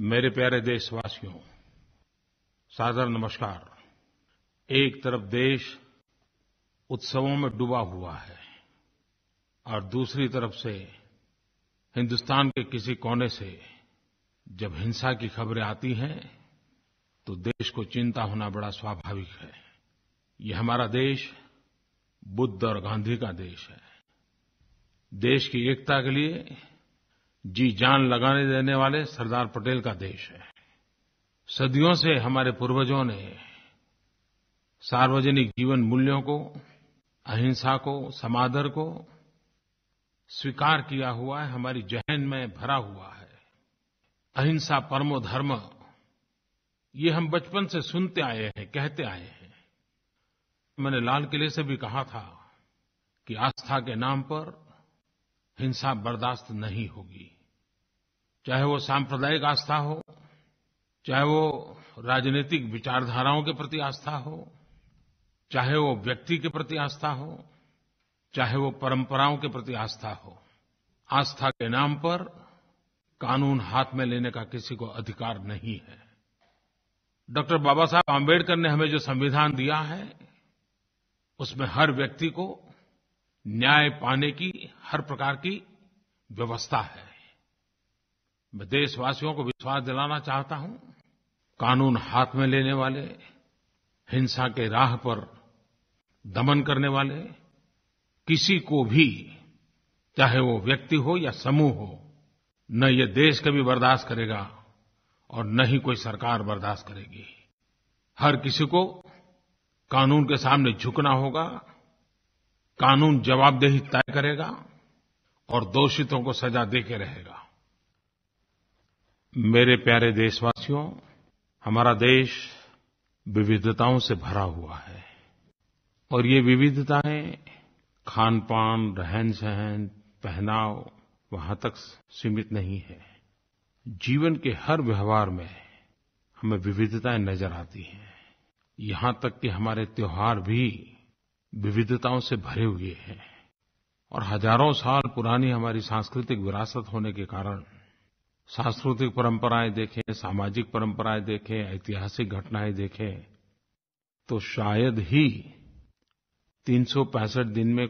मेरे प्यारे देशवासियो सादर नमस्कार एक तरफ़ देश उत्सवों में डूबा हुआ है और दूसरी तरफ़ से हिन्दुस्तान के किसी कोने से जब हिंसा की ख़बरें आती हैं तो देश को चिंता होना बड़ा स्वाभाविक है ये हमारा देश बुद्ध और गाँधी का देश है देश की एकता के लिए जीजान लगा देने वाले सरदार पटेल का देश है सदियों से हमारे पूर्वजों ने सार्वजनिक जीवन मूल्यों को अहिंसा को समादर को स्वीकार किया हुआ है हमारी ज़हन में भरा हुआ है अहिंसा परमो धर्म ये हम बचपन से सुनते आए हैं कहते आए हैं मैंने लाल किले से भी कहा था कि आस्था के नाम पर हिंसा बर्दाश्त नहीं होगी चाहे वो सांप्रदायिक आस्था हो चाहे वो राजनीतिक विचारधाराओं के प्रति आस्था हो चाहे वो व्यक्ति के प्रति आस्था हो चाहे वो परंपराओं के प्रति आस्था हो आस्था के नाम पर कानून हाथ में लेने का किसी को अधिकार नहीं है डॉक्टर बाबा साहब आम्बेडकर ने हमें जो संविधान दिया है उसमें हर व्यक्ति को न्याय पाने की हर प्रकार की व्यवस्था है मैं देशवासियों को विश्वास दिलाना चाहता हूँ कानून हाथ में लेने वाले हिंसा के राह पर दमन करने वाले किसी को भी चाहे वो व्यक्ति हो या समूह हो न ये देश कभी बर्दाश्त करेगा और न ही कोई सरकार बर्दाश्त करेगी हर किसी को कानून के सामने झुकना होगा कानून जवाबदेही तय करेगा और दोषियों को सज़ा देते रहेगा मेरे प्यारे देशवासियो हमारा देश विविधताओं से भरा हुआ है और ये विविधताएँ खानपान रहनसहन पहनाव वहाँ तक सीमित नहीं है जीवन के हर व्यवहार में हमें विविधताएँ नज़र आती हैं यहाँ तक कि हमारे त्योहार भी विविधताओं से भरे हुए हैं और हज़ारों साल पुरानी हमारी सांस्कृतिक विरासत होने के कारण सांस्कृतिक परम्पराएँ देखें सामाजिक परम्पराएँ देखें ऐतिहासिक घटनाएँ देखें तो शायद ही 365 दिन में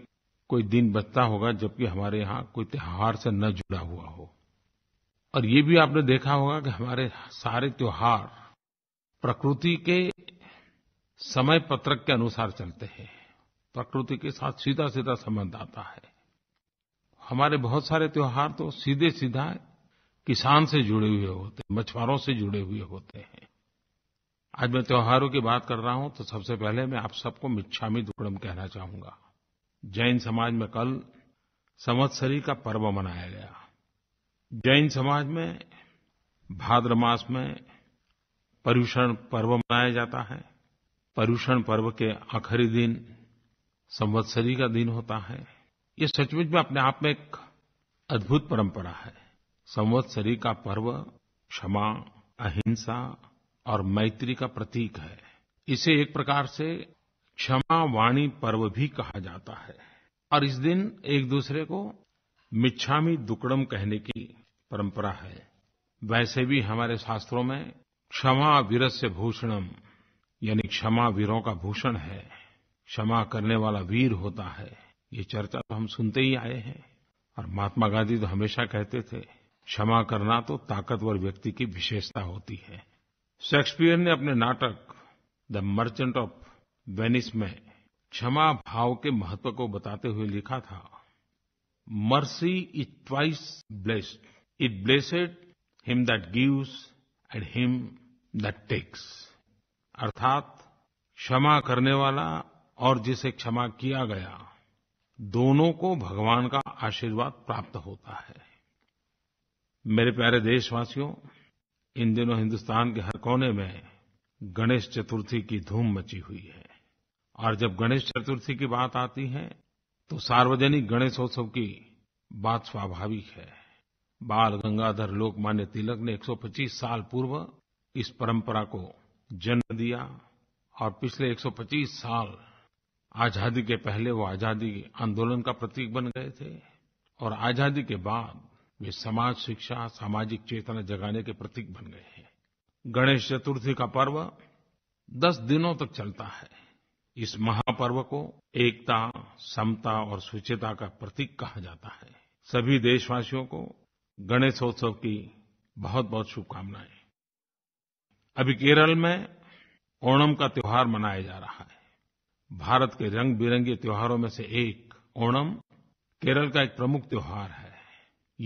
कोई दिन बचता होगा जबकि हमारे यहाँ कोई त्योहार से न जुड़ा हुआ हो और ये भी आपने देखा होगा कि हमारे सारे त्योहार प्रकृति के समय पत्रक के अनुसार चलते हैं प्रकृति के साथ सीधासीधा संबंध आता है हमारे बहुत सारे त्योहार तो सीधा किसान से जुड़े हुए होते हैं मछुआरों से जुड़े हुए होते हैं आज मैं त्योहारों की बात कर रहा हूँ तो सबसे पहले मैं आप सबको मिच्छामि दुक्कड़म कहना चाहूँगा जैन समाज में कल संवत्सरी का पर्व मनाया गया जैन समाज में भाद्र मास में पर्युषण पर्व मनाया जाता है पर्युषण पर्व के आखिरी दिन संवत्सरी का दिन होता है ये सचमुच में अपने आप में एक अद्भुत परंपरा है संवत्सरी का पर्व क्षमा अहिंसा और मैत्री का प्रतीक है इसे एक प्रकार से क्षमावाणी पर्व भी कहा जाता है और इस दिन एक दूसरे को मिच्छामि दुक्कड़म कहने की परंपरा है वैसे भी हमारे शास्त्रों में क्षमा वीरस्य भूषणम यानी क्षमा वीरों का भूषण है क्षमा करने वाला वीर होता है ये चर्चा तो हम सुनते ही आए हैं और महात्मा गाँधी तो हमेशा कहते थे क्षमा करना तो ताक़तवर व्यक्ति की विशेषता होती है शेक्सपियर ने अपने नाटक थे मर्चेंट ओएफ वेनाइस में क्षमा भाव के महत्व को बताते हुए लिखा था mercy is twice blessed it blesseth him that gives and him that takes अर्थात क्षमा करने वाला और जिसे क्षमा किया गया दोनों को भगवान का आशीर्वाद प्राप्त होता है मेरे प्यारे देशवासियो इन दिनों हिन्दुस्तान के हर कोने में गणेश चतुर्थी की धूम मची हुई है और जब गणेश चतुर्थी की बात आती है तो सार्वजनिक गणेशोत्सव की बात स्वाभाविक है बाल गंगाधर लोकमान्य तिलक ने 125 साल पूर्व इस परंपरा को जन्म दिया और पिछले 125 साल आज़ादी के पहले वो आज़ादी आंदोलन का प्रतीक बन गए थे और आज़ादी के बाद वे समाज शिक्षा सामाजिक चेतना जगाने के प्रतीक बन गए हैं गणेश चतुर्थी का पर्व 10 दिनों तक चलता है इस महापर्व को एकता समता और शुचिता का प्रतीक कहा जाता है सभी देशवासियों को गणेशोत्सव की बहुतबहुत शुभकामनाएं अभी केरल में ओणम का त्योहार मनाया जा रहा है भारत के रंगबिरंगे त्योहारों में से एक ओणम केरल का एक प्रमुख त्योहार है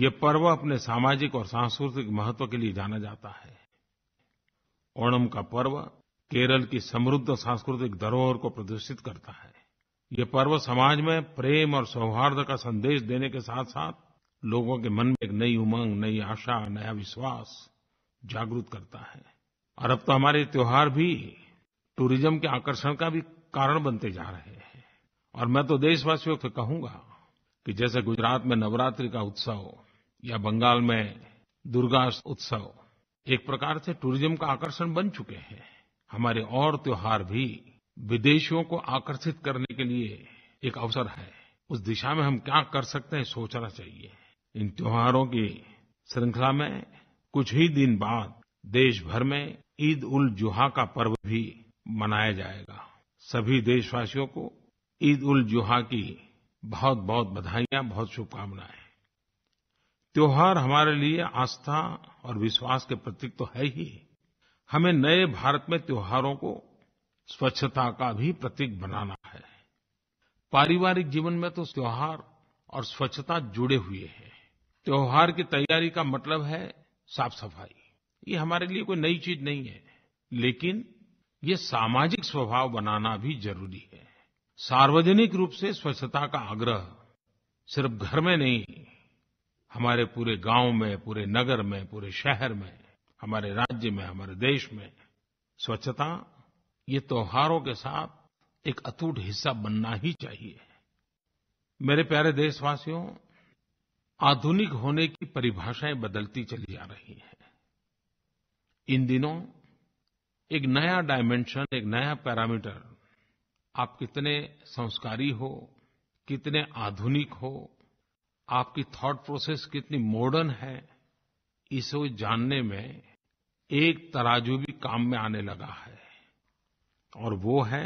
ये पर्व अपने सामाजिक और सांस्कृतिक महत्व के लिए जाना जाता है ओणम का पर्व केरल की समृद्ध सांस्कृतिक धरोहर को प्रदर्शित करता है ये पर्व समाज में प्रेम और सौहार्द का सन्देश देने के साथसाथ लोगों के मन में एक नई उमंग नई आशा नया विश्वास जागृत करता है और अब तो हमारे त्योहार भी टूरिज्म के आकर्षण का भी कारण बनते जा रहे हैं और मैं तो देशवासियों से कहूँगा कि जैसे गुजरात में नवरात्रि का उत्सव या बंगाल में दुर्गा उत्सव एक प्रकार से टूरिज्म का आकर्षण बन चुके हैं हमारे और त्योहार भी विदेशियों को आकर्षित करने के लिए एक अवसर है उस दिशा में हम क्या कर सकते हैं सोचना चाहिए इन त्योहारों की श्रृंखला में कुछ ही दिन बाद देशभर में ईदउलजुहा का पर्व भी मनाया जाएगा सभी देशवासियों को ईदउलजुहा की बहुतबहुत बधाइयाँ बहुत शुभकामनाएँ त्योहार हमारे लिए आस्था और विश्वास के प्रतीक तो हैं ही हमें नए भारत में त्योहारों को स्वच्छता का भी प्रतीक बनाना है पारिवारिक जीवन में तो त्योहार और स्वच्छता जुड़े हुए हैं त्योहार की तैयारी का मतलब है साफ़सफाई ये हमारे लिए कोई नई चीज़ नहीं है लेकिन ये सामाजिक स्वभाव बनाना भी ज़रूरी है सार्वजनिक रूप से स्वच्छता का आग्रह सिर्फ घर में नहीं हमारे पूरे गाँव में पूरे नगर में पूरे शहर में हमारे राज्य में हमारे देश में स्वच्छता ये त्योहारों के साथ एक अटूट हिस्सा बनना ही चाहिए मेरे प्यारे देशवासियों आधुनिक होने की परिभाषाएँ बदलती चली जा रही हैं इन दिनों एक नया डाइमेंशन एक नया पैरामीटर आप कितने संस्कारी हो कितने आधुनिक हो आपकी थाउट प्रोसेस कितनी मॉडर्न है इसे जानने में एक तराज़ू भी काम में आने लगा है और वो है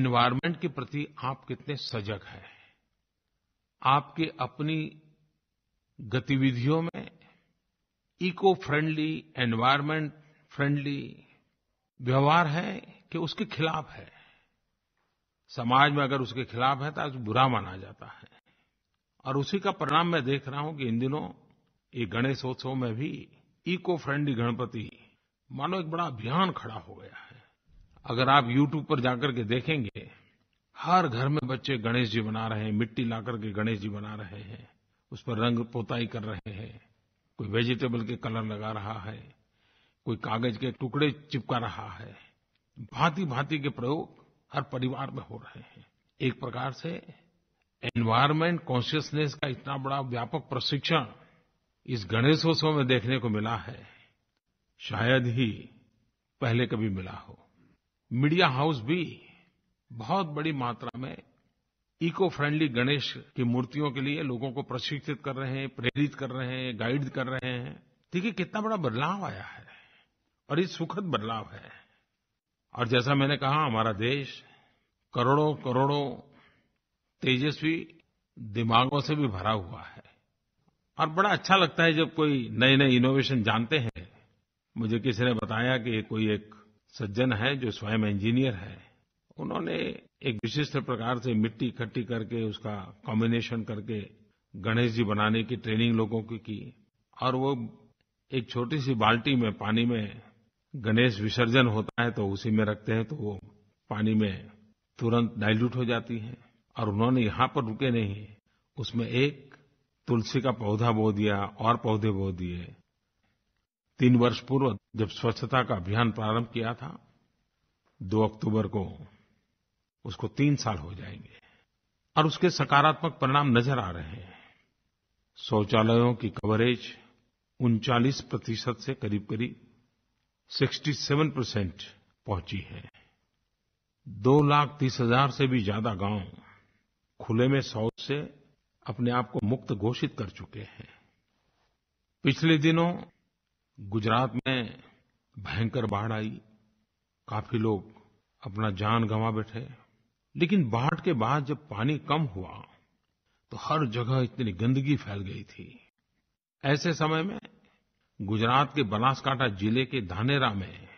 एनवायर्नमेंट के प्रति आप कितने सजग हैं आपके अपनी गतिविधियों में इको फ्रेंडली एनवायर्नमेंट फ्रेंडली व्यवहार है कि उसके खिलाफ़ है समाज में अगर उसके खिलाफ़ है तो आज बुरा माना जाता है और उसी का परिणाम मैं देख रहा हूँ कि इन दिनों ये गणेशोत्सव में भी इको फ्रेंडली गणपति मानो एक बड़ा अभियान खड़ा हो गया है अगर आप यूट्यूब पर जाकर के देखेंगे हर घर में बच्चे गणेश जी बना रहे हैं मिट्टी ला करके गणेश जी बना रहे हैं उस पर रंग पोताई कर रहे हैं कोई वेजिटेबल के कलर लगा रहा है कोई कागज़ के टुकड़े चिपका रहा है भाँतिभाँति के प्रयोग हर परिवार में हो रहे हैं एक प्रकार से एनवायर्नमेंट कॉन्शसनेस का इतना बड़ा व्यापक प्रशिक्षण इस गणेशोत्सव में देखने को मिला है शायद ही पहले कभी मिला हो मीडिया हाउस भी बहुत बड़ी मात्रा में फ्रेंडली गणेश की मूर्तियों के लिए लोगों को प्रशिक्षित कर रहे हैं प्रेरित कर रहे हैं गाइड कर रहे हैं देखिए कितना बड़ा बदलाव आया है और ये सुखद बदलाव है और जैसा मैंने कहा हमारा देश करोड़ोंकरोड़ों तेजस्वी दिमागों से भी भरा हुआ है और बड़ा अच्छा लगता है जब कोई नएनए इनोवेशन जानते हैं मुझे किसी ने बताया कि कोई एक सज्जन है जो स्वयं इंजीनियर है उन्होंने एक विशिष्ट प्रकार से मिट्टी इकट्ठी करके उसका कॉम्बिनेशन करके गणेश जी बनाने की ट्रेनिंग लोगों की की और वो एक छोटी सी बाल्टी में पानी में गणेश विसर्जन होता है तो उसी में रखते हैं तो वो पानी में तुरंत दिलुते हो जाती है और उन्होंने यहाँ पर रुके नहीं उसमें एक तुलसी का पौधा बो दिया और पौधे बो दिए तीन वर्ष पूर्व जब स्वच्छता का अभियान प्रारंभ किया था 2 अक्टूबर को उसको तीन साल हो जाएँगे और उसके सकारात्मक परिणाम नज़र आ रहे हैं शौचालयों की कवरेज 39 प्रतिशत से करीबकरीब 67 पहुँची है दो लाख तीस हज़ार से भी ज़्यादा गाँव खुले में शौच से अपने आप को मुक्त घोषित कर चुके हैं पिछले दिनों गुजरात में भयंकर बाढ़ आई काफ़ी लोग अपनी जान गंवा बैठे लेकिन बाढ़ के बाद जब पानी कम हुआ तो हर जगह इतनी गन्दगी फ़ैल गई थी ऐसे समय में गुजरात के बनासकांठा ज़िले के धानेरा में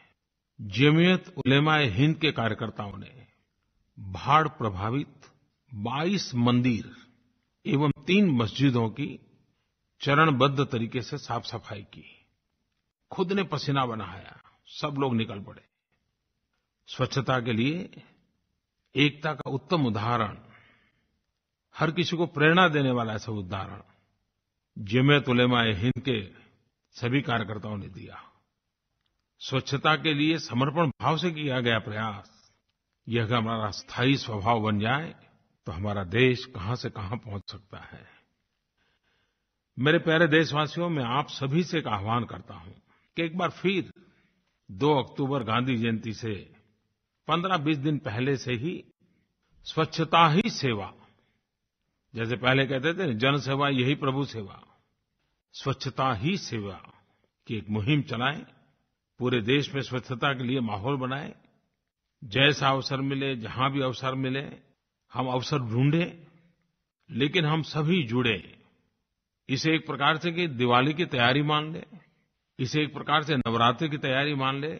जमीयतउलेमाएहिन्द के कार्यकर्ताओं ने बाढ़ प्रभावित 22 मंदिर एवं तीन मस्जिदों की चरणबद्ध तरीक़े से साफ़सफाई की खुद ने पसीना बहाया सब लोग निकल पड़े स्वच्छता के लिए एकता का उत्तम उदाहरण हर किसी को प्रेरणा देने वाला ऐसा उदाहरण जमीयतउलेमाएहिन्द के सभी कार्यकर्ताओं ने दिया स्वच्छता के लिए समर्पण भाव से किया गया प्रयास ये अगर हमारा स्थायी स्वभाव बन जाए तो हमारा देश कहाँ से कहाँ पहुँच सकता है मेरे प्यारे देशवासियो मैं आप सभी से एक आह्वान करता हूँ कि एक बार फिर 2 अक्टूबर गाँधी जयंती से 1520 दिन पहले से ही स्वच्छता ही सेवा जैसे पहले कहते थे न जनसेवा यही प्रभु सेवा स्वच्छता ही सेवा की एक मुहिम चलाएँ पूरे देश में स्वच्छता के लिए माहौल बनाएँ जैसा अवसर मिले जहाँ भी अवसर मिले हम अवसर ढूंढें लेकिन हम सभी जुड़ें इसे एक प्रकार से कि दिवाली की तैयारी मान लें इसे एक प्रकार से नवरात्रि की तैयारी मान लें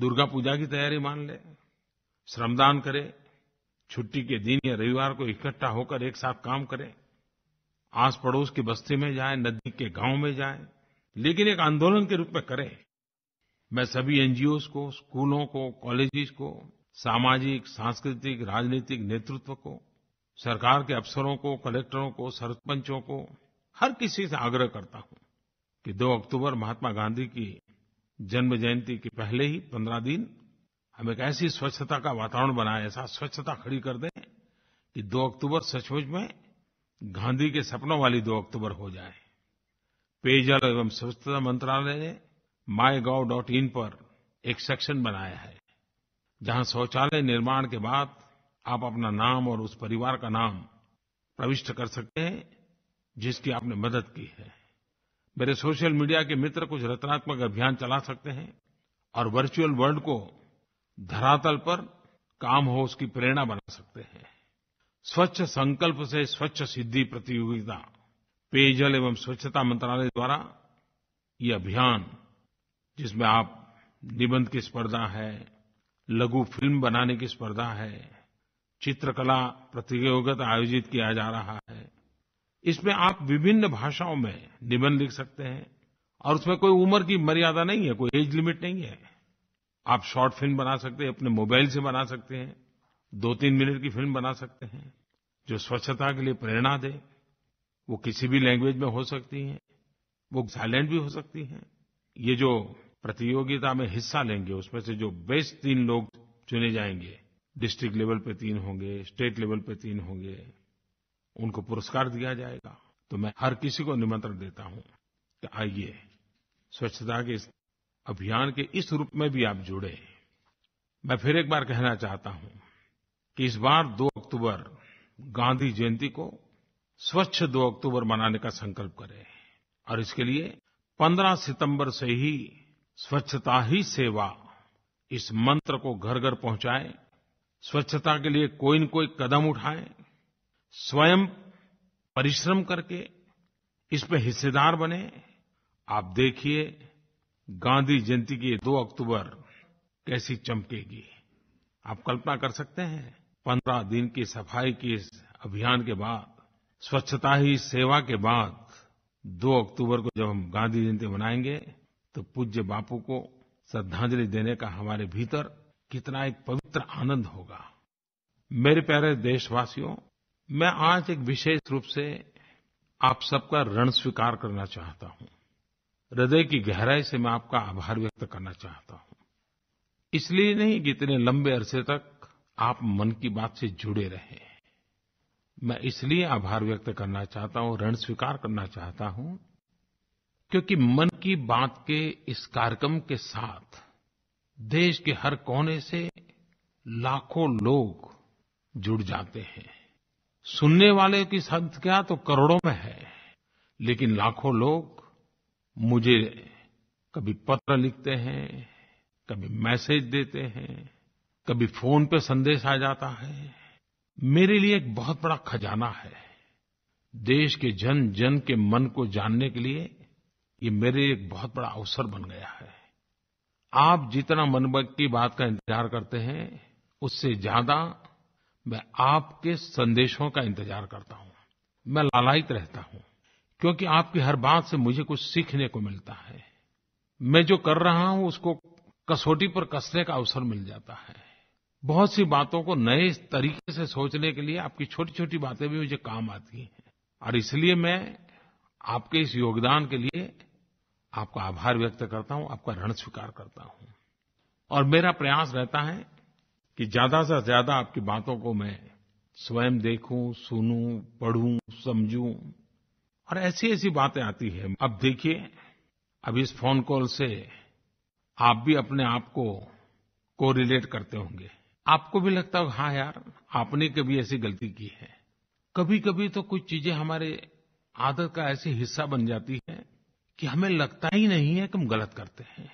दुर्गा पूजा की तैयारी मान लें श्रमदान करें छुट्टी के दिन या रविवार को इकट्ठा होकर एक साथ काम करें आसपड़ोस की बस्ती में जाएँ नज़दीक के गाँव में जाएँ लेकिन एक आन्दोलन के रूप में करें मैं सभी न्गोस को स्कूलों को कॉलेजेस को सामाजिक सांस्कृतिक राजनीतिक नेतृत्व को सरकार के अफ़सरों को कलेक्टरों को सरपंचों को हर किसी से आग्रह करता हूँ कि 2 अक्टूबर महात्मा गाँधी की जन्म जयंती के पहले ही 15 दिन हम एक ऐसी स्वच्छता का वातावरण बनाएँ ऐसा स्वच्छता खड़ी कर दें कि 2 अक्टूबर सचमुच में गाँधी के सपनों वाली 2 अक्टूबर हो जाए पेयजल एवं स्वच्छता मंत्रालय ने mygovइन पर एक सेक्शन बनाया है जहाँ शौचालय निर्माण के बाद आप अपना नाम और उस परिवार का नाम प्रविष्ट कर सकते हैं जिसकी आपने मदद की है मेरे सोशल मीडिया के मित्र कुछ रचनात्मक अभियान चला सकते हैं और वर्चुअल वर्ल्ड को धरातल पर काम हो उसकी प्रेरणा बना सकते हैं स्वच्छ संकल्प से स्वच्छ सिद्धि प्रतियोगिता पेयजल एवं स्वच्छता मंत्रालय द्वारा ये अभियान जिसमें आप निबंध की स्पर्धा है लघु फ़िल्म बनाने की स्पर्धा है चित्रकला प्रतियोगिता आयोजित किया जा रहा है इसमें आप विभिन्न भाषाओं में निबंध लिख सकते हैं और उसमें कोई उम्र की मर्यादा नहीं है कोई एज लिमिट नहीं है आप शॉर्ट फिल्म बना सकते हैं अपने मोबाइल से बना सकते हैं दोतीन मिनट की फ़िल्म बना सकते हैं जो स्वच्छता के लिए प्रेरणा दे वो किसी भी लैंग्वेज में हो सकती है वो साइलेंट भी हो सकती है ये जो प्रतियोगिता में हिस्सा लेंगे उसमें से जो बेस्ट तीन लोग चुने जाएंगे डिस्ट्रिक्ट लेवेल पर तीन होंगे स्टेट लेवेल पर तीन होंगे उनको पुरस्कार दिया जाएगा तो मैं हर किसी को निमंत्रण देता हूँ कि आइए स्वच्छता के इस अभियान के इस रूप में भी आप जुड़ें मैं फिर एक बार कहना चाहता हूँ कि इस बार 2 अक्टूबर गाँधी जयंती को स्वच्छ 2 अक्टूबर मनाने का संकल्प करें और इसके लिए 15 सितम्बर से ही स्वच्छता ही सेवा इस मंत्र को घरघर पहुँचाएँ स्वच्छता के लिए कोई न कोई कदम उठाएँ स्वयं परिश्रम करके इसमें हिस्सेदार बनें आप देखिए गाँधी जयंती की ये 2 अक्टूबर कैसी चमकेगी आप कल्पना कर सकते हैं 15 दिन की सफ़ाई के इस अभियान के बाद स्वच्छता ही सेवा के बाद 2 अक्टूबर को जब हम गाँधी जयंती मनाएंगे तो पूज्य बापू को श्रद्धांजलि देने का हमारे भीतर कितना एक पवित्र आनंद होगा मेरे प्यारे देशवासियो मैं आज एक विशेष रूप से आप सबका ऋण स्वीकार करना चाहता हूँ हृदय की गहराई से मैं आपका आभार व्यक्त करना चाहता हूँ इसलिए नहीं कि इतने लम्बे अरसे तक आप मन की बात से जुड़े रहें मैं इसलिए आभार व्यक्त करना चाहता हूँ ऋण स्वीकार करना चाहता हूँ क्योंकि मन की बात के इस कार्यक्रम के साथ देश के हर कोने से लाखों लोग जुड़ जाते हैं सुनने वाले की संख्या तो करोड़ों में है लेकिन लाखों लोग मुझे कभी पत्र लिखते हैं कभी मेसेज देते हैं कभी फ़ोन पर सन्देश आ जाता है मेरे लिए एक बहुत बड़ा ख़ज़ाना है देश के जनजन के मन को जानने के लिए ये मेरे लिए एक बहुत बड़ा अवसर बन गया है आप जितना मन की बात का इंतज़ार करते हैं उससे ज़्यादा मैं आपके संदेशों का इंतज़ार करता हूँ मैं लालायित रहता हूँ क्योंकि आपकी हर बात से मुझे कुछ सीखने को मिलता है मैं जो कर रहा हूँ उसको कसौटी पर कसने का अवसर मिल जाता है बहुत सी बातों को नये तरीक़े से सोचने के लिए आपकी छोटीछोटी बातें भी मुझे काम आती हैं और इसलिए मैं आपके इस योगदान के लिए आपका आभार व्यक्त करता हूँ आपका ऋण स्वीकार करता हूँ और मेरा प्रयास रहता है कि ज़्यादा से ज़्यादा आपकी बातों को मैं स्वयं देखूँ सुनूँ पढूँ समझूँ और ऐसीऐसी बातें आती हैं अब देखिए अब इस फ़ोन कॉल से आप भी अपने आप को कोरिलेट करते होंगे आपको भी लगता होगा हाँ यार आपने कभी ऐसी ग़लती की है कभीकभी तो कुछ चीज़ें हमारे आदत का ऐसा हिस्सा बन जाती हैं कि हमें लगता ही नहीं है कि हम ग़लत करते हैं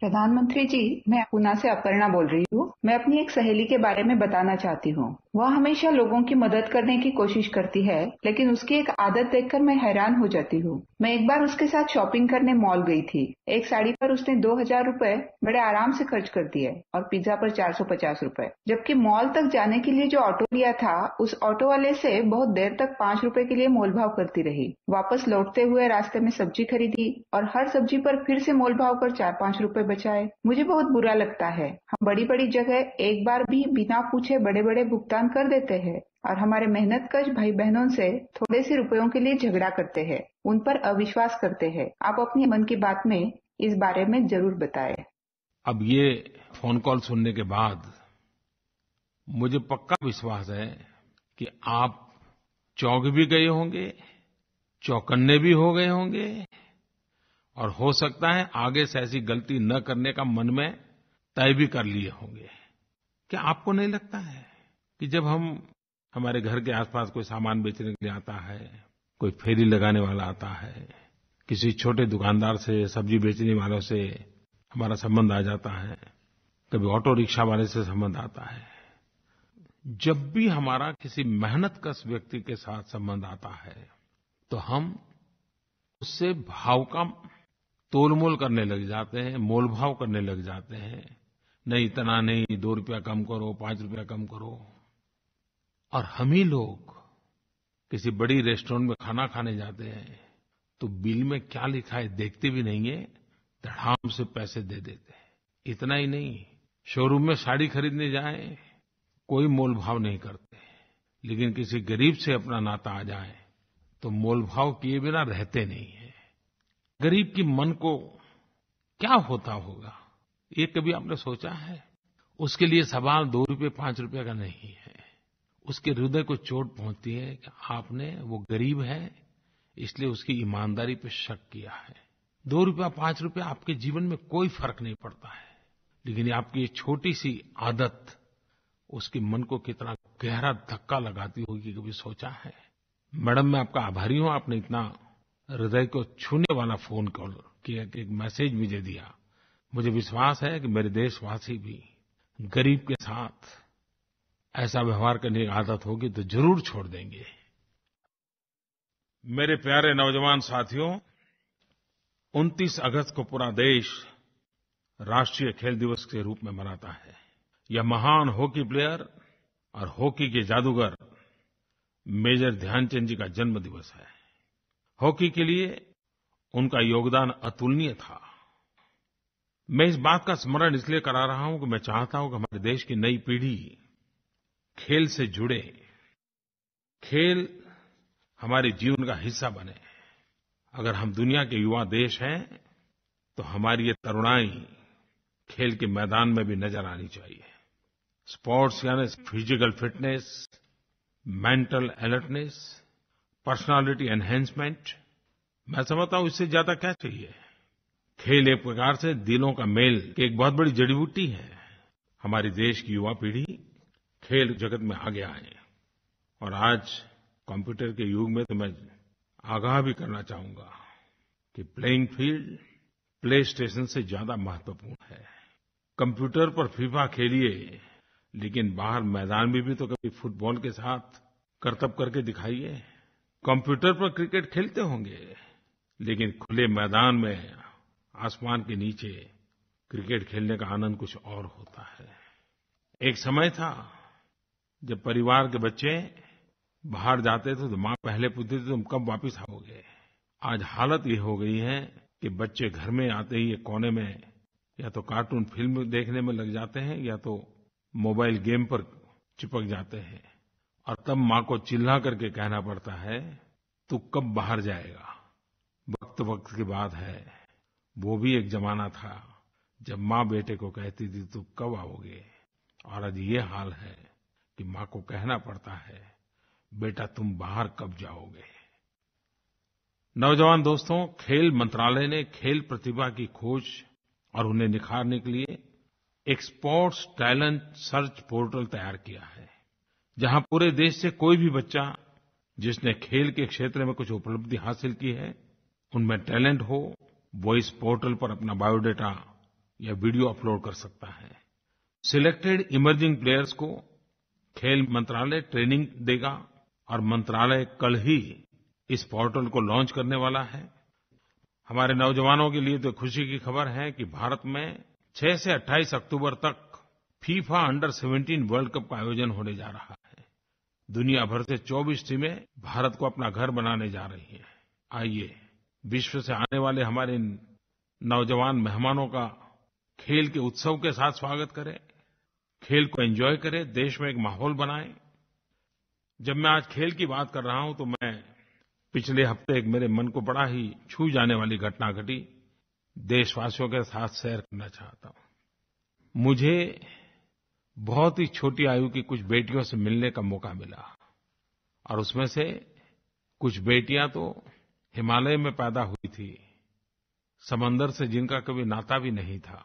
प्रधानमंत्री जी मैं पूना से अपर्णा बोल रही हूँ मैं अपनी एक सहेली के बारे में बताना चाहती हूँ वह हमेशा लोगों की मदद करने की कोशिश करती है लेकिन उसकी एक आदत देखकर मैं हैरान हो जाती हूँ मैं एक बार उसके साथ शॉपिंग करने मॉल गई थी एक साड़ी पर उसने दो हजार रूपए बड़े आराम से खर्च कर दिए और पिज्जा पर चार सौ पचास रूपए जबकि मॉल तक जाने के लिए जो ऑटो लिया था उस ऑटो वाले से बहुत देर तक पाँच रूपए के लिए मोल भाव करती रही वापस लौटते हुए रास्ते में सब्जी खरीदी और हर सब्जी पर फिर से मोल भाव कर चार पाँच रूपए बचाए मुझे बहुत बुरा लगता है हम बड़ी बड़ी जगह एक बार भी बिना पूछे बड़े बड़े भुगतान कर देते हैं और हमारे मेहनत कश भाई बहनों से थोड़े से रुपयों के लिए झगड़ा करते हैं उन पर अविश्वास करते हैं आप अपने मन की बात में इस बारे में जरूर बताए अब ये फोन कॉल सुनने के बाद मुझे पक्का विश्वास है कि आप चौंक भी गए होंगे चौकन्ने भी हो गए होंगे और हो सकता है आगे से ऐसी ग़लती न करने का मन में तय भी कर लिए होंगे क्या आपको नहीं लगता है कि जब हम हमारे घर के आसपास कोई सामान बेचने के लिए आता है कोई फेरी लगाने वाला आता है किसी छोटे दुकानदार से सब्ज़ी बेचने वालों से हमारा संबंध आ जाता है कभी ऑटो रिक्शा वाले से संबंध आता है जब भी हमारा किसी मेहनत कश व्यक्ति के साथ संबंध आता है तो हम उससे भाव का तोलमोल करने लग जाते हैं मोलभाव करने लग जाते हैं नहीं इतना नहीं दो रुपया कम करो पाँच रुपया कम करो और हम ही लोग किसी बड़ी रेस्टॉरेंट में खाना खाने जाते हैं तो बिल में क्या लिखा है देखते भी नहीं है धड़ाम से पैसे दे देते हैं इतना ही नहीं शोरूम में साड़ी खरीदने जाए कोई मोलभाव नहीं करते लेकिन किसी गरीब से अपना नाता आ जाए तो मोलभाव किए बिना रहते नहीं ग़रीब के मन को क्या होता होगा ये कभी आपने सोचा है उसके लिए सवाल दो रुपये पांच रुपये का नहीं है उसके हृदय को चोट पहुँचती है कि आपने वो ग़रीब है इसलिए उसकी ईमानदारी पर शक किया है दो रुपया पांच रुपया आपके जीवन में कोई फ़र्क नहीं पड़ता है लेकिन आपकी ये छोटी सी आदत उसके मन को कितना गहरा धक्का लगाती होगी कभी सोचा है मैडम मैं आपका आभारी हूँ आपने इतना ह्रदय को छूने वाला फ़ोन कॉल एक मेसेज मुझे दिया मुझे विश्वास है कि मेरे देशवासी भी ग़रीब के साथ ऐसा व्यवहार करने की आदत होगी तो ज़रूर छोड़ देंगे मेरे प्यारे नौजवान साथियो 29 अगस्त को पूरा देश राष्ट्रीय खेल दिवस के रूप में मनाता है यह महान हॉकी प्लेयर और हॉकी के जादूगर मेजर ध्यानचंद जी का जन्मदिवस है हॉकी के लिए उनका योगदान अतुलनीय था मैं इस बात का स्मरण इसलिए करा रहा हूँ कि मैं चाहता हूँ कि हमारे देश की नई पीढ़ी खेल से जुड़े खेल हमारे जीवन का हिस्सा बने अगर हम दुनिया के युवा देश हैं तो हमारी ये तरुणाई खेल के मैदान में भी नज़र आनी चाहिए स्पोर्ट्स यानि physical fitness mental alertness personality enhancement मैं समझता हूँ इससे ज्यादा क्या चाहिए खेल एक प्रकार से दिलों का मेल की एक बहुत बड़ी जड़ीबूटी है हमारे देश की युवा पीढ़ी खेल जगत में आगे आए और आज कम्प्यूटर के युग में तो मैं आगाह भी करना चाहूँगा कि प्लेइंग फील्ड प्ले स्टेशन से ज्यादा महत्वपूर्ण है कम्प्यूटर पर फिफा खेलिए लेकिन बाहर मैदान में भी तो कभी फुटबॉल के साथ करतब करके दिखाइए कम्प्यूटर पर क्रिकेट खेलते होंगे लेकिन खुले मैदान में आसमान के नीचे क्रिकेट खेलने का आनंद कुछ और होता है एक समय था जब परिवार के बच्चे बाहर जाते थे तो माँ पहले पूछती थी तुम कब वापस आओगे आज हालत ये हो गई है कि बच्चे घर में आते ही एक कोने में या तो कार्टून फिल्म देखने में लग जाते हैं या तो मोबाइल गेम पर चिपक जाते हैं और तब माँ को चिल्ला करके कहना पड़ता है तू कब बाहर जाएगा वक़्तवक़्त की बात है वो भी एक ज़माना था जब माँ बेटे को कहती थी तू कब आओगे और आज ये हाल है कि माँ को कहना पड़ता है बेटा तुम बाहर कब जाओगे नौजवान दोस्तों खेल मंत्रालय ने खेल प्रतिभा की खोज और उन्हें निखारने के लिए एक स्पोर्ट्स टैलेंट सर्च पोर्टल तैयार किया है जहाँ पूरे देश से कोई भी बच्चा जिसने खेल के क्षेत्र में कुछ उपलब्धि हासिल की है उनमें टैलेंट हो वो इस पोर्टल पर अपना बायोडाटा या वीडियो अपलोड कर सकता है सिलेक्टेड इमर्जिंग प्लेयर्स को खेल मंत्रालय ट्रेनिंग देगा और मंत्रालय कल ही इस पोर्टल को लॉन्च करने वाला है हमारे नौजवानों के लिए तो ख़ुशी की ख़बर है कि भारत में 6 से 28 अक्टूबर तक फिफा अंडर 17 वर्ल्ड कप का आयोजन होने जा रहा है दुनिया भर से 24 टीमें भारत को अपना घर बनाने जा रही हैं आइये विश्व से आने वाले हमारे नौजवान मेहमानों का खेल के उत्सव के साथ स्वागत करें खेल को एंजॉय करें देश में एक माहौल बनाएं जब मैं आज खेल की बात कर रहा हूँ तो मैं पिछले हफ़्ते एक मेरे मन को बड़ा ही छू जाने वाली घटना घटी देशवासियों के साथ शेयर करना चाहता हूँ मुझे बहुत ही छोटी आयु की कुछ बेटियों से मिलने का मौक़ा मिला और उसमें से कुछ बेटियाँ तो हिमालय में पैदा हुई थीं समंदर से जिनका कभी नाता भी नहीं था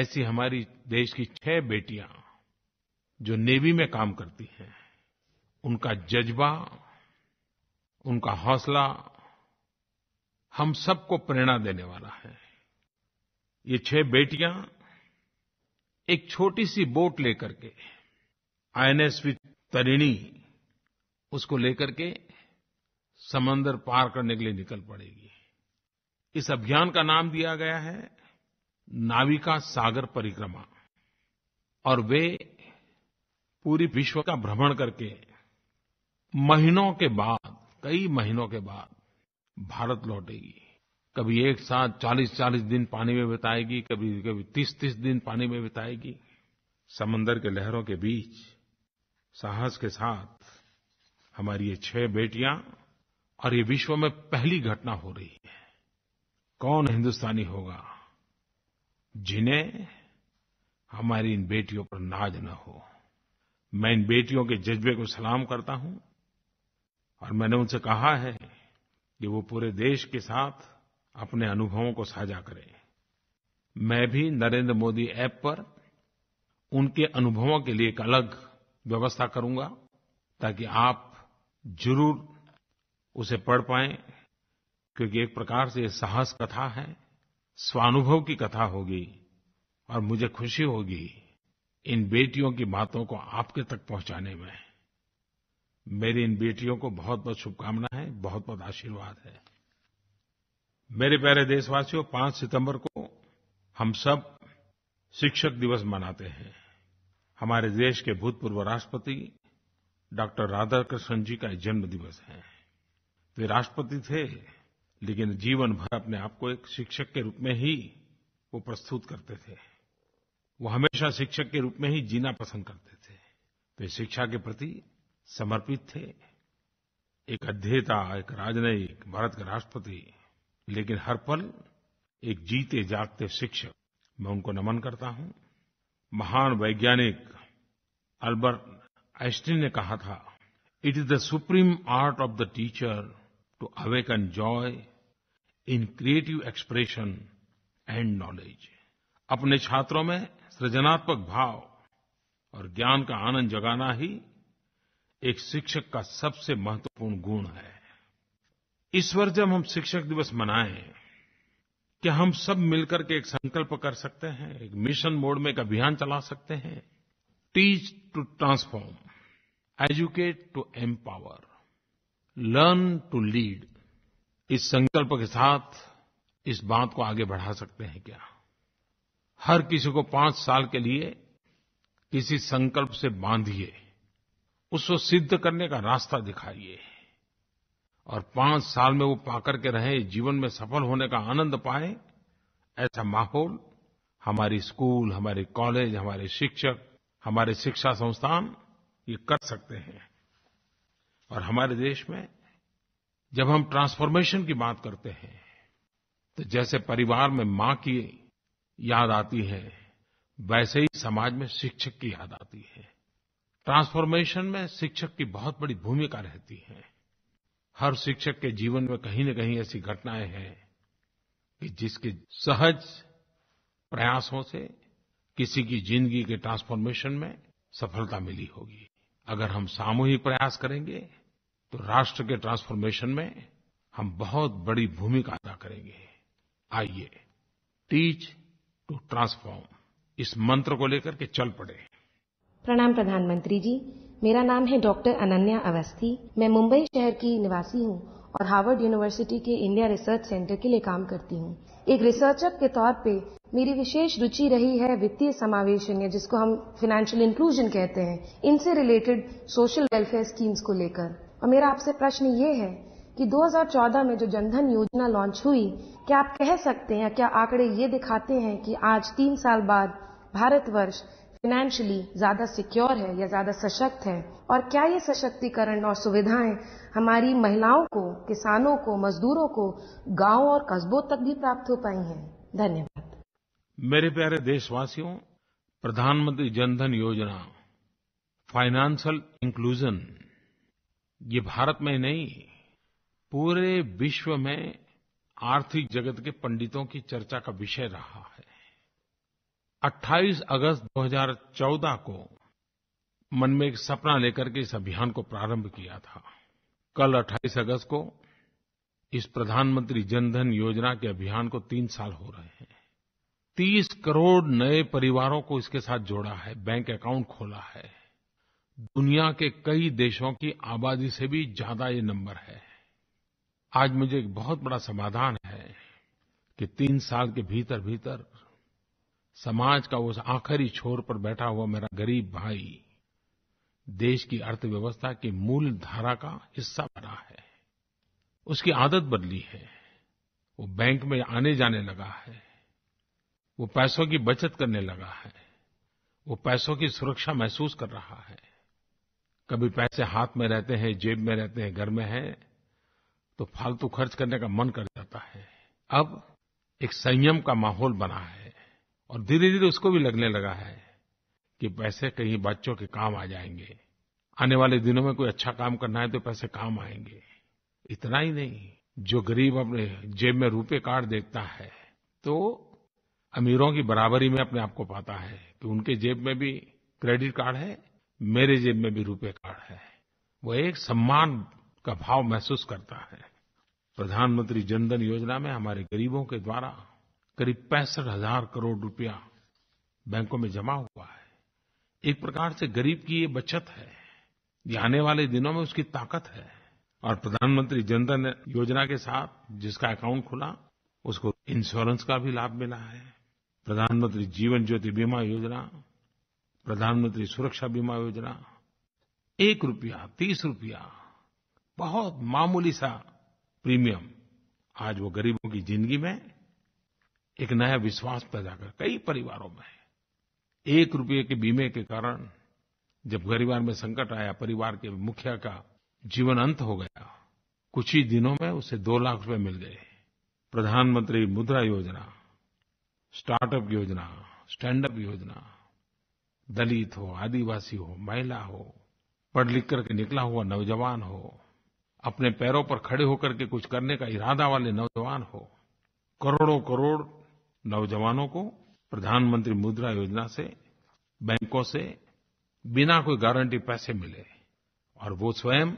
ऐसी हमारी देश की छह बेटियाँ जो नेवी में काम करती हैं उनका जज़्बा उनका हौसला हम सबको प्रेरणा देने वाला है ये छह बेटियाँ एक छोटी सी बोट ले करके इन्स्व तारिणी उसको ले करके समंदर पार करने के लिए निकल पड़ेगी इस अभियान का नाम दिया गया है नाविका सागर परिक्रमा और वे पूरी विश्व का भ्रमण करके महीनों के बाद कई महीनों के बाद भारत लौटेगी कभी एक साथ 4040 दिन पानी में बिताएगी कभीकभी 3030 दिन पानी में बिताएगी समंदर की लहरों के बीच साहस के साथ हमारी ये छः बेटियाँ और ये विश्व में पहली घटना हो रही है कौन हिन्दुस्तानी होगा जिन्हें हमारी इन बेटियों पर नाज़ न हो मैं इन बेटियों के जज़्बे को सलाम करता हूँ और मैंने उनसे कहा है कि वो पूरे देश के साथ अपने अनुभवों को साझा करें मैं भी मोदी ऐप पर उनके अनुभवों के लिए एक अलग व्यवस्था करूँगा ताकि आप ज़रूर उसे पढ़ पाएँ क्योंकि एक प्रकार से ये साहस कथा है स्वानुभव की कथा होगी और मुझे ख़ुशी होगी इन बेटियों की बातों को आपके तक पहुँचाने में मेरी इन बेटियों को बहुतबहुत बहुत बहुतबहुत आशीर्वाद है मेरे प्यारे देशवासियो 5 सितम्बर को हम सब शिक्षक दिवस मनाते हैं हमारे देश के भूतपूर्व राष्ट्रपति डॉ राधाकृष्णन जी का जन्मदिवस है वे राष्ट्रपति थे लेकिन जीवनभर अपने आप को एक शिक्षक के रूप में ही वो प्रस्तुत करते थे वो हमेशा शिक्षक के रूप में ही जीना पसंद करते थे वे शिक्षा के प्रति समर्पित थे एक अध्येता एक राजनयिक भारत के राष्ट्रपति लेकिन हर पल एक जीतेजागते शिक्षक मैं उनको नमन करता हूँ महान वैज्ञानिक अल्बर्ट आइंस्टीन ने कहा था it is the supreme art of the teacher to awaken joy in creative expression and knowledge अपने छात्रों में सृजनात्मक भाव और ज्ञान का आनंद जगाना ही एक शिक्षक का सबसे महत्वपूर्ण गुण है इस वर्ष जब हम शिक्षक दिवस मनाएँ क्या हम सब मिल करके एक संकल्प कर सकते हैं एक मिशन मोडे में एक अभियान चला सकते हैं teach to transform educate to empower learn to lead इस संकल्प के साथ इस बात को आगे बढ़ा सकते हैं क्या हर किसी को पाँच साल के लिए किसी संकल्प से बांधिए उसको सिद्ध करने का रास्ता दिखाइए और पाँच साल में वो पा करके रहें जीवन में सफ़ल होने का आनंद पाएँ ऐसा माहौल हमारे स्कूल हमारे कॉलेज हमारे शिक्षक हमारे शिक्षा संस्थान ये कर सकते हैं और हमारे देश में जब हम ट्रांसफॉर्मेशन की बात करते हैं तो जैसे परिवार में माँ की याद आती है वैसे ही समाज में शिक्षक की याद आती है ट्रांसफॉर्मेशन में शिक्षक की बहुत बड़ी भूमिका रहती है हर शिक्षक के जीवन में कहीं न कहीं ऐसी घटनाएँ हैं कि जिसके सहज प्रयासों से किसी की ज़िन्दगी के ट्रांसफॉर्मेशन में सफलता मिली होगी अगर हम सामूहिक प्रयास करेंगे तो राष्ट्र के ट्रांसफॉर्मेशन में हम बहुत बड़ी भूमिका अदा करेंगे आइए टीच टो ट्रांसफार्म इस मंत्र को लेकर के चल पड़ें प्रणाम प्रधानमंत्री जी मेरा नाम है डॉक्टर अनन्या अवस्थी मैं मुंबई शहर की निवासी हूँ और हार्वर्ड यूनिवर्सिटी के इंडिया रिसर्च सेंटर के लिए काम करती हूँ एक रिसर्चर के तौर पे मेरी विशेष रुचि रही है वित्तीय समावेशन या जिसको हम फाइनेंशियल इंक्लूजन कहते हैं इनसे रिलेटेड सोशल वेलफेयर स्कीम्स को लेकर और मेरा आपसे प्रश्न ये है कि 2014 में जो जनधन योजना लॉन्च हुई क्या आप कह सकते हैं क्या आंकड़े ये दिखाते हैं कि आज तीन साल बाद भारतवर्ष फाइनेंशियली ज़्यादा सिक्योर है या ज़्यादा सशक्त है और क्या ये सशक्तिकरण और सुविधाएं हमारी महिलाओं को किसानों को मजदूरों को गांव और कस्बों तक भी प्राप्त हो पाई हैं धन्यवाद मेरे प्यारे देशवासियों प्रधानमंत्री जनधन योजना फाइनेंशियल इंक्लूजन ये भारत में नहीं पूरे विश्व में आर्थिक जगत के पंडितों की चर्चा का विषय रहा है 28 अगस्त 2014 को मन में एक सपना ले करके इस अभियान को प्रारंभ किया था कल 28 अगस्त को इस प्रधानमंत्री जनधन योजना के अभियान को तीन साल हो रहे हैं 30 करोड़ नए परिवारों को इसके साथ जोड़ा है बैंक अकाउंट खोला है दुनिया के कई देशों की आबादी से भी ज़्यादा ये नंबर है आज मुझे एक बहुत बड़ा समाधान है कि तीन साल के भीतरभीतर समाज का उस आख़िरी छोर पर बैठा हुआ मेरा ग़रीब भाई देश की अर्थव्यवस्था की मूलधारा का हिस्सा बना है उसकी आदत बदली है वो बैंक में आनेजाने लगा है वो पैसों की बचत करने लगा है वो पैसों की सुरक्षा महसूस कर रहा है कभी पैसे हाथ में रहते हैं ज़ेब में रहते हैं घर में हैं तो फ़ालतू खर्च करने का मन कर जाता है अब एक संयम का माहौल बना है और धीरेधीरे उसको भी लगने लगा है कि पैसे कहीं बच्चों के काम आ जाएँगे आने वाले दिनों में कोई अच्छा काम करना है तो पैसे काम आएँगे इतना ही नहीं जो ग़रीब अपने ज़ेब में रूपे कार्ड देखता है तो अमीरों की बराबरी में अपने आप को पाता है कि उनके ज़ेब में भी क्रेडिट कार्ड है मेरे ज़ेब में भी रूपे कार्ड है वो एक सम्मान का भाव महसूस करता है प्रधानमंत्री जनधन योजना में हमारे ग़रीबों के द्वारा क़रीब पैंसठ हज़ार करोड़ रुपया बैंकों में जमा हुआ है एक प्रकार से ग़रीब की ये बचत है ये आने वाले दिनों में उसकी ताक़त है और प्रधानमंत्री जनधन योजना के साथ जिसका अकाउंट खुला उसको इंश्योरेंस का भी लाभ मिला है प्रधानमंत्री जीवन ज्योति बीमा योजना प्रधानमंत्री सुरक्षा बीमा योजना एक रुपया तीस रुपया बहुत मामूली सा प्रीमियम आज वो ग़रीबों की ज़िंदगी में एक नया विश्वास पैदा कर कई परिवारों में एक रुपये के बीमे के कारण जब परिवार में संकट आया परिवार के मुखिया का जीवन अंत हो गया कुछ ही दिनों में उसे दो लाख रुपये मिल गए प्रधानमंत्री मुद्रा योजना स्टार्टअप योजना स्टैंडअप योजना दलित हो आदिवासी हो महिला हो पढ़ लिख करके निकला हुआ नौजवान हो अपने पैरों पर खड़े होकर के कुछ करने का इरादा वाले नौजवान हो करोड़ों करोड़ नौजवानों को प्रधानमंत्री मुद्रा योजना से बैंकों से बिना कोई गारंटी पैसे मिले और वो स्वयं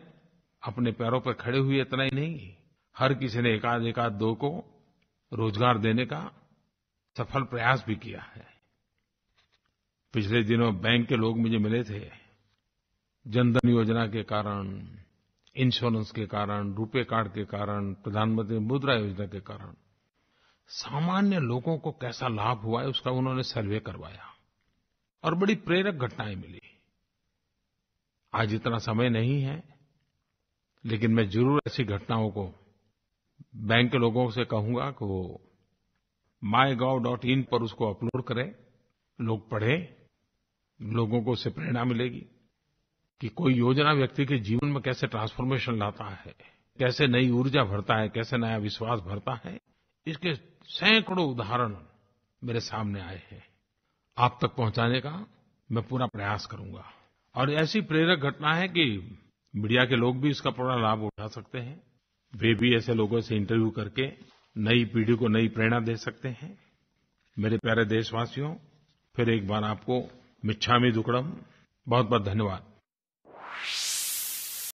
अपने पैरों पर खड़े हुए इतना ही नहीं हर किसी ने एकाध दो को रोज़गार देने का सफल प्रयास भी किया है पिछले दिनों बैंक के लोग मुझे मिले थे जनधन योजना के कारण इंश्योरेंस के कारण रूपे कार्ड के कारण प्रधानमंत्री मुद्रा योजना के कारण सामान्य लोगों को कैसा लाभ हुआ है उसका उन्होंने सर्वे करवाया और बड़ी प्रेरक घटनाएं मिली आज इतना समय नहीं है लेकिन मैं ज़रूर ऐसी घटनाओं को बैंक के लोगों से कहूंगा कि वो माई डॉट इन पर उसको अपलोड करें लोग पढ़ें लोगों को उससे प्रेरणा मिलेगी कि कोई योजना व्यक्ति के जीवन में कैसे ट्रांसफॉर्मेशन लाता है कैसे नई ऊर्जा भरता है कैसे नया विश्वास भरता है इसके सैकड़ों उदाहरण मेरे सामने आए हैं आप तक पहुँचाने का मैं पूरा प्रयास करूँगा और ऐसी प्रेरक घटना है कि मीडिया के लोग भी इसका पूरा लाभ उठा सकते हैं वे भी ऐसे लोगों से इंटरव्यू करके नई पीढ़ी को नई प्रेरणा दे सकते हैं मेरे प्यारे देशवासियो फिर एक बार आपको मिच्छामी दुक्कड़म बहुतबहुत धन्यवाद